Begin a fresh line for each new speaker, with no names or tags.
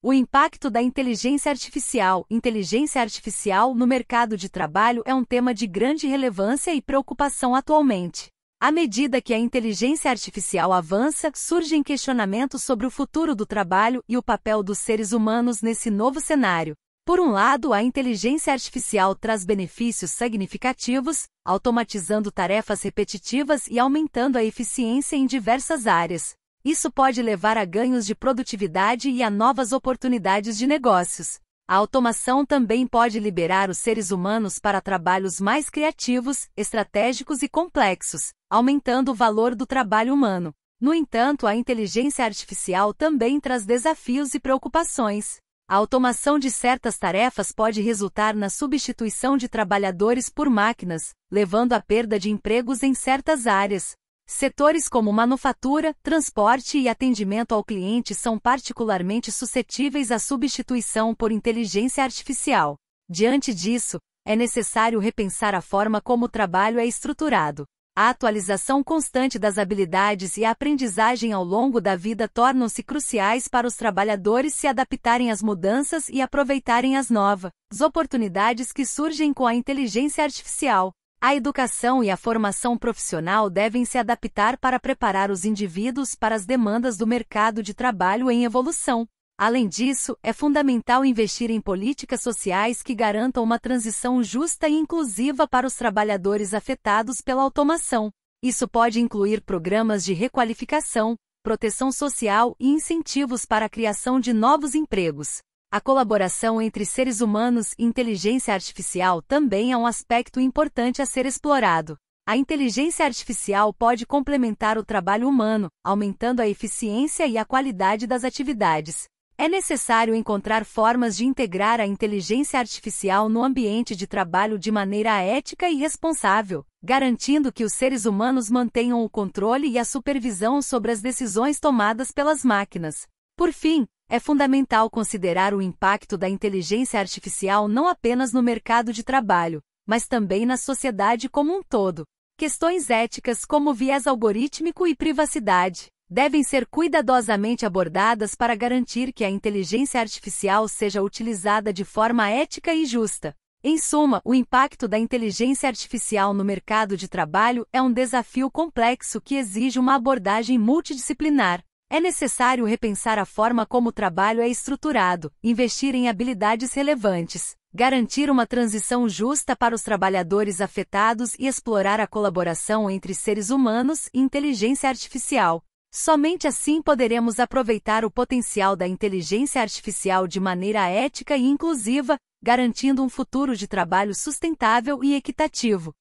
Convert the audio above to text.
O impacto da inteligência artificial. Inteligência artificial no mercado de trabalho é um tema de grande relevância e preocupação atualmente. À medida que a inteligência artificial avança, surgem questionamentos sobre o futuro do trabalho e o papel dos seres humanos nesse novo cenário. Por um lado, a inteligência artificial traz benefícios significativos, automatizando tarefas repetitivas e aumentando a eficiência em diversas áreas. Isso pode levar a ganhos de produtividade e a novas oportunidades de negócios. A automação também pode liberar os seres humanos para trabalhos mais criativos, estratégicos e complexos, aumentando o valor do trabalho humano. No entanto, a inteligência artificial também traz desafios e preocupações. A automação de certas tarefas pode resultar na substituição de trabalhadores por máquinas, levando à perda de empregos em certas áreas, Setores como manufatura, transporte e atendimento ao cliente são particularmente suscetíveis à substituição por inteligência artificial. Diante disso, é necessário repensar a forma como o trabalho é estruturado. A atualização constante das habilidades e a aprendizagem ao longo da vida tornam-se cruciais para os trabalhadores se adaptarem às mudanças e aproveitarem as novas oportunidades que surgem com a inteligência artificial. A educação e a formação profissional devem se adaptar para preparar os indivíduos para as demandas do mercado de trabalho em evolução. Além disso, é fundamental investir em políticas sociais que garantam uma transição justa e inclusiva para os trabalhadores afetados pela automação. Isso pode incluir programas de requalificação, proteção social e incentivos para a criação de novos empregos. A colaboração entre seres humanos e inteligência artificial também é um aspecto importante a ser explorado. A inteligência artificial pode complementar o trabalho humano, aumentando a eficiência e a qualidade das atividades. É necessário encontrar formas de integrar a inteligência artificial no ambiente de trabalho de maneira ética e responsável, garantindo que os seres humanos mantenham o controle e a supervisão sobre as decisões tomadas pelas máquinas. Por fim, é fundamental considerar o impacto da inteligência artificial não apenas no mercado de trabalho, mas também na sociedade como um todo. Questões éticas como viés algorítmico e privacidade devem ser cuidadosamente abordadas para garantir que a inteligência artificial seja utilizada de forma ética e justa. Em suma, o impacto da inteligência artificial no mercado de trabalho é um desafio complexo que exige uma abordagem multidisciplinar é necessário repensar a forma como o trabalho é estruturado, investir em habilidades relevantes, garantir uma transição justa para os trabalhadores afetados e explorar a colaboração entre seres humanos e inteligência artificial. Somente assim poderemos aproveitar o potencial da inteligência artificial de maneira ética e inclusiva, garantindo um futuro de trabalho sustentável e equitativo.